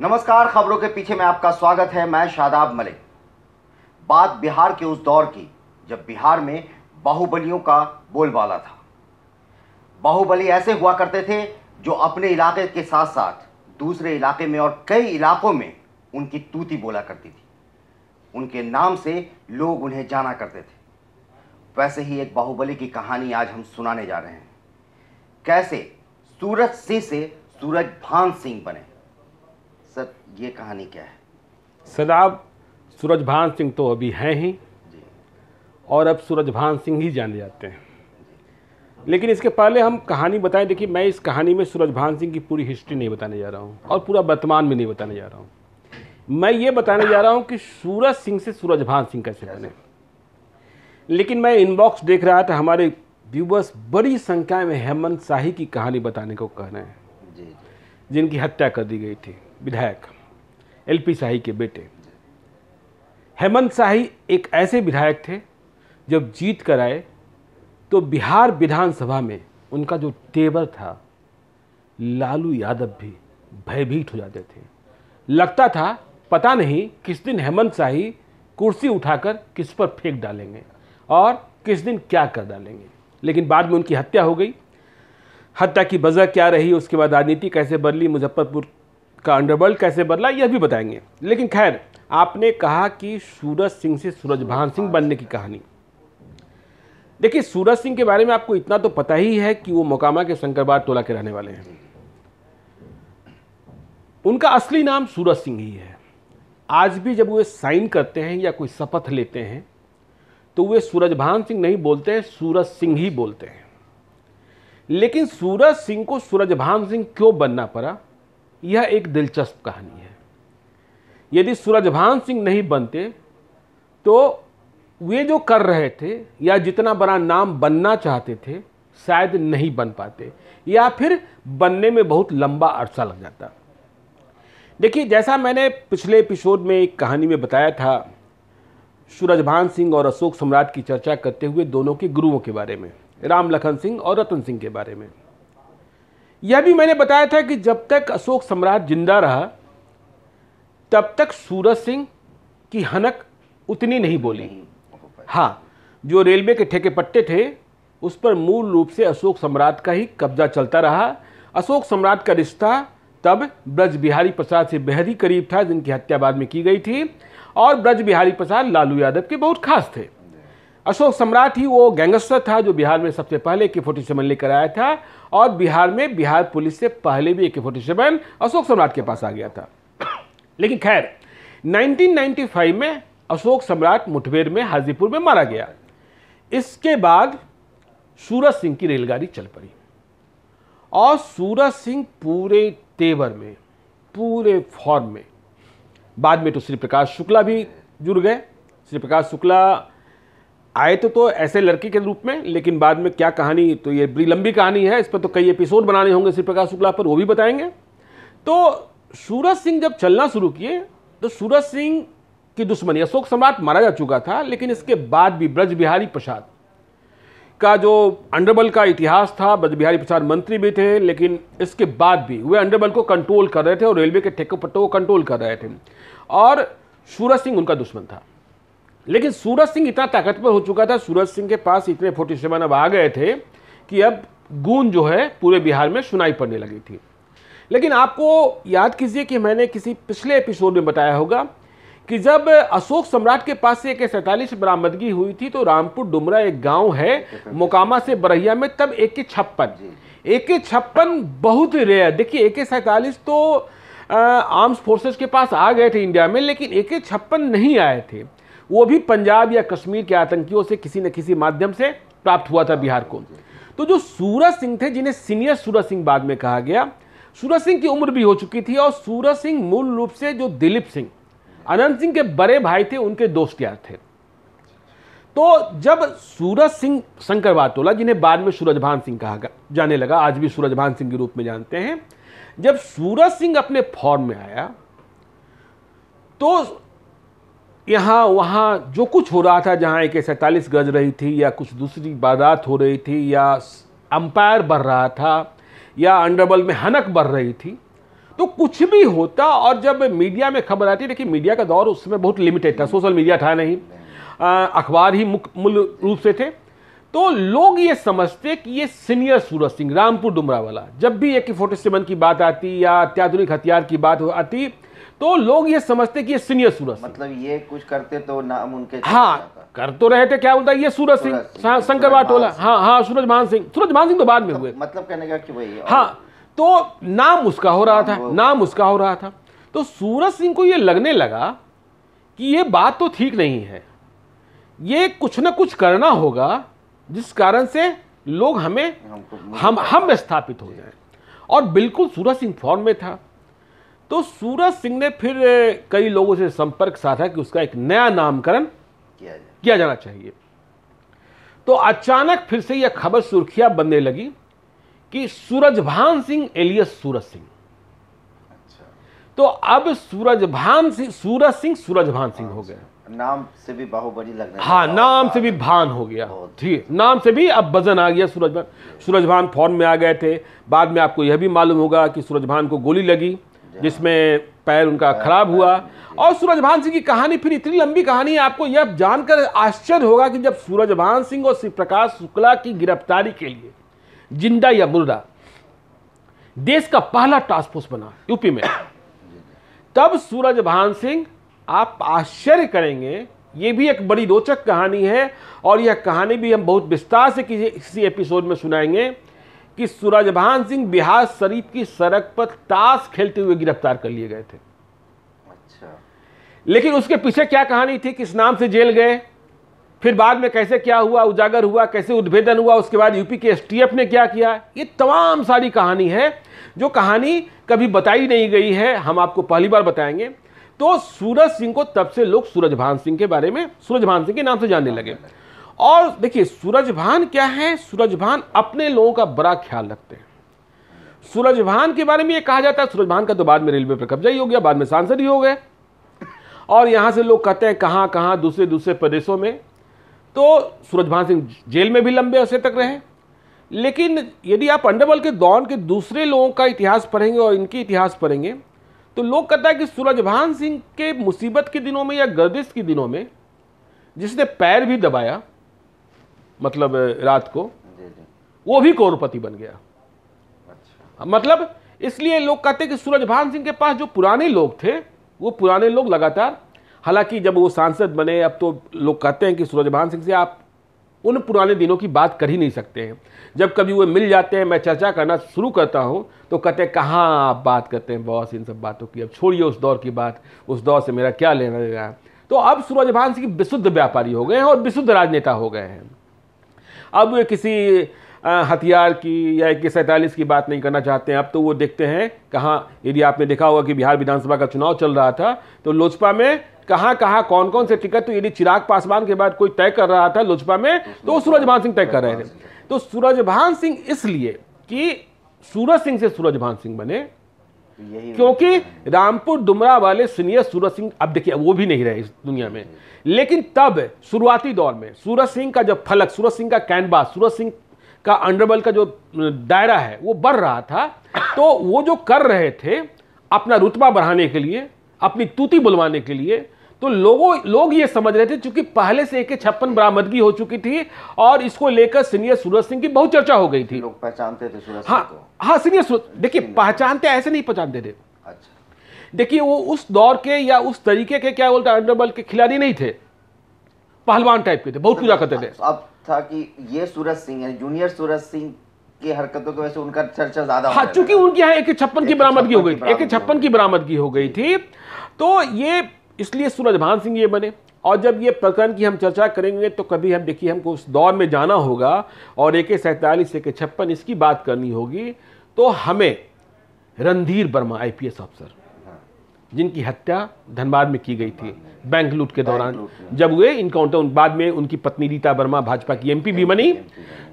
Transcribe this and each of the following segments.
नमस्कार खबरों के पीछे में आपका स्वागत है मैं शादाब मलिक बात बिहार के उस दौर की जब बिहार में बाहुबलियों का बोलबाला था बाहुबली ऐसे हुआ करते थे जो अपने इलाके के साथ साथ दूसरे इलाके में और कई इलाकों में उनकी तूती बोला करती थी उनके नाम से लोग उन्हें जाना करते थे वैसे ही एक बाहुबली की कहानी आज हम सुनाने जा रहे हैं कैसे सूरज सिंह से सूरज भान सिंह बने सर ये कहानी क्या है सर आप सूरजभान सिंह तो अभी हैं ही और अब सूरजभान सिंह ही जाने जाते हैं लेकिन इसके पहले हम कहानी बताएं देखिए मैं इस कहानी में सूरजभान सिंह की पूरी हिस्ट्री नहीं बताने जा रहा हूँ और पूरा वर्तमान में नहीं बताने जा रहा हूँ मैं ये बताने जा रहा हूँ कि सूरज सिंह से सूरजभान सिंह कैसे बने लेकिन मैं इनबॉक्स देख रहा था हमारे व्यूवर्स बड़ी संख्या में हेमंत शाही की कहानी बताने को कह रहे हैं जिनकी हत्या कर दी गई थी विधायक एलपी शाही के बेटे हेमंत शाही एक ऐसे विधायक थे जब जीत कर आए तो बिहार विधानसभा में उनका जो तेवर था लालू यादव भी भयभीत हो जाते थे लगता था पता नहीं किस दिन हेमंत शाही कुर्सी उठाकर किस पर फेंक डालेंगे और किस दिन क्या कर डालेंगे लेकिन बाद में उनकी हत्या हो गई हत्या की वजह क्या रही उसके बाद राजनीति कैसे बदली मुजफ्फरपुर का अंडरवर्ल्ड कैसे बदला यह भी बताएंगे लेकिन खैर आपने कहा कि सूरज सिंह से सूरजभान सिंह बनने की कहानी देखिए सूरज सिंह के बारे में आपको इतना तो पता ही है कि वो मोकामा के शंकरबार टोला के रहने वाले हैं उनका असली नाम सूरज सिंह ही है आज भी जब वे साइन करते हैं या कोई शपथ लेते हैं तो वे सूरजभान सिंह नहीं बोलते हैं सूरज सिंह ही बोलते हैं लेकिन सूरज सिंह को सूरजभान सिंह क्यों बनना पड़ा यह एक दिलचस्प कहानी है यदि सूरजभान सिंह नहीं बनते तो वे जो कर रहे थे या जितना बड़ा नाम बनना चाहते थे शायद नहीं बन पाते या फिर बनने में बहुत लंबा अरसा लग जाता देखिए जैसा मैंने पिछले एपिसोड में एक कहानी में बताया था सूरजभान सिंह और अशोक सम्राट की चर्चा करते हुए दोनों के गुरुओं के बारे में राम लखन सिंह और रतन सिंह के बारे में यह भी मैंने बताया था कि जब तक अशोक सम्राट जिंदा रहा तब तक सूरज सिंह की हनक उतनी नहीं बोली हाँ जो रेलवे के ठेके पट्टे थे उस पर मूल रूप से अशोक सम्राट का ही कब्जा चलता रहा अशोक सम्राट का रिश्ता तब ब्रज बिहारी प्रसाद से बेहद ही करीब था जिनकी हत्या बाद में की गई थी और ब्रज बिहारी प्रसाद लालू यादव के बहुत खास थे अशोक सम्राट ही वो गैंगस्टर था जो बिहार में सबसे पहले के फोर्टी सेवन लेकर आया था और बिहार में बिहार पुलिस से पहले भी ए के फोर्टी सेवन अशोक सम्राट के पास आ गया था लेकिन खैर 1995 में अशोक सम्राट मुठभेड़ में हाजीपुर में मारा गया इसके बाद सूरज सिंह की रेलगाड़ी चल पड़ी और सूरज सिंह पूरे तेवर में पूरे फॉर्म में बाद में तो श्री प्रकाश शुक्ला भी जुड़ गए श्री प्रकाश शुक्ला आए तो तो ऐसे लड़के के रूप में लेकिन बाद में क्या कहानी तो ये बड़ी लंबी कहानी है इस पर तो कई एपिसोड बनाने होंगे श्री प्रकाश शुक्ला पर वो भी बताएंगे तो सूरज सिंह जब चलना शुरू किए तो सूरज सिंह की दुश्मनी अशोक सम्राट मारा जा चुका था लेकिन इसके बाद भी ब्रज बिहारी प्रसाद का जो अंडरबल का इतिहास था ब्रज बिहारी प्रसाद मंत्री भी थे लेकिन इसके बाद भी वे अंडरबल को कंट्रोल कर रहे थे और रेलवे के ठेके पट्टों को कंट्रोल कर रहे थे और सूरज सिंह उनका दुश्मन था लेकिन सूरज सिंह इतना ताकतवर हो चुका था सूरज सिंह के पास इतने फोर्टी सेवन अब आ गए थे कि अब गूंज जो है पूरे बिहार में सुनाई पड़ने लगी थी लेकिन आपको याद कीजिए कि मैंने किसी पिछले एपिसोड में बताया होगा कि जब अशोक सम्राट के पास से एक सैंतालीस बरामदगी हुई थी तो रामपुर डुमरा एक गांव है मोकामा से बरहिया में तब एक के छप्पन एक के छप्पन बहुत रेयर देखिए एक के सैंतालीस तो आर्म्स फोर्सेस के पास आ गए थे इंडिया में लेकिन एक के छप्पन नहीं आए थे वो भी पंजाब या कश्मीर के आतंकियों से किसी न किसी माध्यम से प्राप्त हुआ था बिहार को तो जो सूरज सिंह थे जिन्हें सीनियर सूरज सिंह बाद में कहा गया सूरज सिंह की उम्र भी हो चुकी थी और सूरज सिंह मूल रूप से जो दिलीप सिंह अनंत सिंह के बड़े भाई थे उनके दोस्त यार थे तो जब सूरज सिंह शंकर वातोला जिन्हें बाद में सूरजभान सिंह कहा जाने लगा आज भी सूरजभान सिंह के रूप में जानते हैं जब सूरज सिंह अपने फॉर्म में आया तो यहाँ वहाँ जो कुछ हो रहा था जहाँ एक सैंतालीस गज रही थी या कुछ दूसरी वारदात हो रही थी या अंपायर बढ़ रहा था या अंडरबल में हनक बढ़ रही थी तो कुछ भी होता और जब मीडिया में खबर आती देखिए मीडिया का दौर उस समय बहुत लिमिटेड था सोशल मीडिया था नहीं अखबार ही मूल रूप से थे तो लोग ये समझते कि ये सीनियर सूरज सिंह रामपुर डुमरा वाला जब भी ए के फोर्टी सेवन की बात आती या अत्याधुनिक हथियार की बात आती तो लोग ये समझते कि ये सीनियर सूरज मतलब ये कुछ करते तो नाम उनके हाँ कर तो रहे थे क्या बोलता है ये सूरज सिंह हाँ, शंकर वाटोला हाँ हाँ सूरज मान सिंह सूरज मान सिंह तो बाद में मतलब हुए मतलब कहने का कि भाई हाँ तो नाम उसका हो रहा था नाम उसका हो रहा था तो सूरज सिंह को ये लगने लगा कि ये बात तो ठीक नहीं है ये कुछ ना कुछ करना होगा जिस कारण से लोग हमें हम हम स्थापित हो जाए और बिल्कुल सूरज सिंह फॉर्म में था तो सूरज सिंह ने फिर कई लोगों से संपर्क साधा कि उसका एक नया नामकरण किया, किया जाना चाहिए तो अचानक फिर से यह खबर सुर्खियां बनने लगी कि सूरजभान सिंह एलियस सूरज सिंह अच्छा। तो अब सूरजभान सिंह सूरज सिंह सूरजभान सिंह हो अच्छा। गए नाम से भी बाहुबली लगने हाँ नाम से भी भान हो गया ठीक अच्छा। नाम से भी अब वजन आ गया सूरजभान सूरजभान फॉर्म में आ गए थे बाद में आपको यह भी मालूम होगा कि सूरजभान को गोली लगी जिसमें पैर उनका खराब हुआ और सूरजभान सिंह की कहानी फिर इतनी लंबी कहानी है आपको यह जानकर आश्चर्य होगा कि जब सूरजभान सिंह और शिवप्रकाश प्रकाश शुक्ला की गिरफ्तारी के लिए जिंदा या मुर्दा देश का पहला टास्क फोर्स बना यूपी में तब सूरजभान सिंह आप आश्चर्य करेंगे ये भी एक बड़ी रोचक कहानी है और यह कहानी भी हम बहुत विस्तार से किसी एपिसोड में सुनाएंगे कि सूरजभान सिंह बिहार शरीफ की सड़क पर ताश खेलते हुए गिरफ्तार कर लिए गए थे अच्छा लेकिन उसके पीछे क्या कहानी थी किस नाम से जेल गए फिर बाद में कैसे क्या हुआ उजागर हुआ कैसे उद्भेदन हुआ उसके बाद यूपी के एसटीएफ ने क्या किया ये तमाम सारी कहानी है जो कहानी कभी बताई नहीं गई है हम आपको पहली बार बताएंगे तो सूरज सिंह को तब से लोग सूरजभान सिंह के बारे में सूरजभान सिंह के नाम से जानने लगे और देखिए सूरजभान क्या है सूरजभान अपने लोगों का बड़ा ख्याल रखते हैं सूरजभान के बारे में ये कहा जाता है सूरजभान का तो बाद में रेलवे पर कब्जा ही हो गया बाद में सांसद ही हो गए और यहाँ से लोग कहते हैं कहाँ कहाँ दूसरे दूसरे प्रदेशों में तो सूरजभान सिंह जेल में भी लंबे अरसे तक रहे लेकिन यदि आप अंडरवर्ल्ड के दौर के दूसरे लोगों का इतिहास पढ़ेंगे और इनके इतिहास पढ़ेंगे तो लोग कहता है कि सूरजभान सिंह के मुसीबत के दिनों में या गर्दिश के दिनों में जिसने पैर भी दबाया मतलब रात को वो भी करोड़पति बन गया अच्छा। मतलब इसलिए लोग कहते कि सूरजभान सिंह के पास जो पुराने लोग थे वो पुराने लोग लगातार हालांकि जब वो सांसद बने अब तो लोग कहते हैं कि सूरजभान सिंह से आप उन पुराने दिनों की बात कर ही नहीं सकते हैं जब कभी वो मिल जाते हैं मैं चर्चा करना शुरू करता हूँ तो कहते हैं कहाँ आप बात करते हैं बॉस इन सब बातों की अब छोड़िए उस दौर की बात उस दौर से मेरा क्या लेना देना है तो अब सूरजभान सिंह विशुद्ध व्यापारी हो गए हैं और विशुद्ध राजनेता हो गए हैं अब वे किसी हथियार की या इक्कीस सैंतालीस की बात नहीं करना चाहते हैं अब तो वो देखते हैं कहाँ यदि आपने देखा होगा कि बिहार विधानसभा का चुनाव चल रहा था तो लोजपा में कहाँ कहाँ कौन कौन से टिकट तो यदि चिराग पासवान के बाद कोई तय कर रहा था लोजपा में तो सूरजभान सिंह तय कर रहे थे तो सूरजभान सिंह इसलिए कि सूरज सिंह से सूरजभान सिंह बने क्योंकि रामपुर डुमरा वाले सीनियर सूरज सिंह अब देखिए वो भी नहीं रहे इस दुनिया में लेकिन तब शुरुआती दौर में सूरज सिंह का जब फलक सूरज सिंह का कैनबास सूरज सिंह का अंडरबल का जो दायरा है वो बढ़ रहा था तो वो जो कर रहे थे अपना रुतबा बढ़ाने के लिए अपनी तूती बुलवाने के लिए तो लोगों लोग ये समझ रहे थे क्योंकि पहले से एक छप्पन बरामदगी हो चुकी थी और इसको लेकर सीनियर सूरज सिंह की बहुत चर्चा हो गई थी लोग पहचानते थे सूरज हाँ को। हाँ सीनियर अच्छा, देखिए पहचानते ऐसे नहीं पहचानते थे अच्छा देखिए वो उस दौर के या उस तरीके के क्या बोलते अंडरबल के खिलाड़ी नहीं थे पहलवान टाइप के थे बहुत तो पूजा करते थे अब था कि ये सूरज सिंह है जूनियर सूरज सिंह की हरकतों की वजह से उनका चर्चा ज्यादा हाँ चूंकि उनके यहाँ एक छप्पन की बरामदगी हो गई एक छप्पन की बरामदगी हो गई थी तो ये इसलिए सूरजभान सिंह ये बने और जब ये प्रकरण की हम चर्चा करेंगे तो कभी हम देखिए हमको उस दौर में जाना होगा और एक सैंतालीस एक छप्पन इसकी बात करनी होगी तो हमें रणधीर वर्मा आईपीएस अफसर जिनकी हत्या धनबाद में की गई थी बैंक लूट के दौरान जब हुए इनकाउंटर उन बाद में उनकी पत्नी रीता वर्मा भाजपा की एमपी भी बनी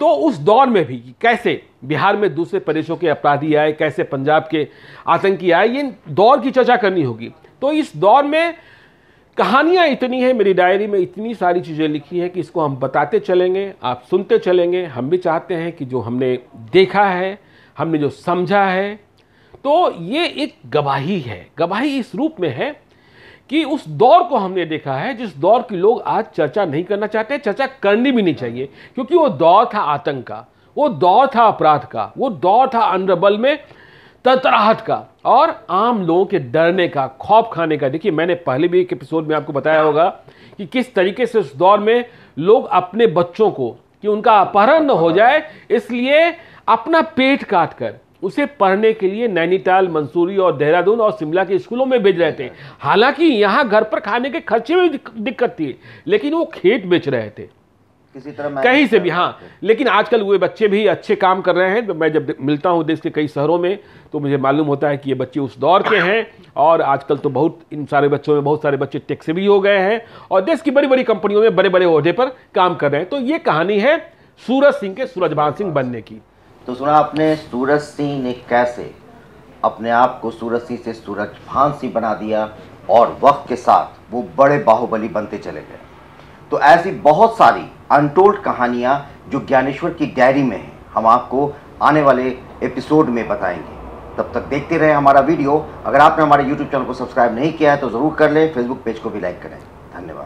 तो उस दौर में भी कैसे बिहार में दूसरे प्रदेशों के अपराधी आए कैसे पंजाब के आतंकी आए ये दौर की चर्चा करनी होगी तो इस दौर में कहानियाँ इतनी हैं मेरी डायरी में इतनी सारी चीज़ें लिखी हैं कि इसको हम बताते चलेंगे आप सुनते चलेंगे हम भी चाहते हैं कि जो हमने देखा है हमने जो समझा है तो ये एक गवाही है गवाही इस रूप में है कि उस दौर को हमने देखा है जिस दौर की लोग आज चर्चा नहीं करना चाहते चर्चा करनी भी नहीं चाहिए क्योंकि वो दौर था आतंक का वो दौर था अपराध का वो दौर था अनरबल में ततराहट का और आम लोगों के डरने का खौफ खाने का देखिए मैंने पहले भी एक एपिसोड में आपको बताया होगा कि किस तरीके से उस दौर में लोग अपने बच्चों को कि उनका अपहरण न हो जाए इसलिए अपना पेट काट कर उसे पढ़ने के लिए नैनीताल मंसूरी और देहरादून और शिमला के स्कूलों में भेज रहे थे हालांकि यहाँ घर पर खाने के खर्चे में दिक्कत थी लेकिन वो खेत बेच रहे थे किसी तरह कहीं से भी हाँ लेकिन आजकल वे बच्चे भी अच्छे काम कर रहे हैं तो मैं जब मिलता हूँ देश के कई शहरों में तो मुझे मालूम होता है कि ये बच्चे उस दौर के हैं और आजकल तो बहुत इन सारे बच्चों में बहुत सारे बच्चे टेक से भी हो गए हैं और देश की बड़ी बड़ी कंपनियों में बड़े बड़े अहदे पर काम कर रहे हैं तो ये कहानी है सूरज सिंह के सूरजमान सिंह बनने की तो सुना आपने सूरज सिंह ने कैसे अपने आप को सूरज सिंह से सूरज भान सिंह बना दिया और वक्त के साथ वो बड़े बाहुबली बनते चले गए तो ऐसी बहुत सारी अनटोल्ड कहानियां जो ज्ञानेश्वर की डायरी में हैं हम आपको आने वाले एपिसोड में बताएंगे तब तक देखते रहें हमारा वीडियो अगर आपने हमारे यूट्यूब चैनल को सब्सक्राइब नहीं किया है तो ज़रूर कर लें फेसबुक पेज को भी लाइक करें धन्यवाद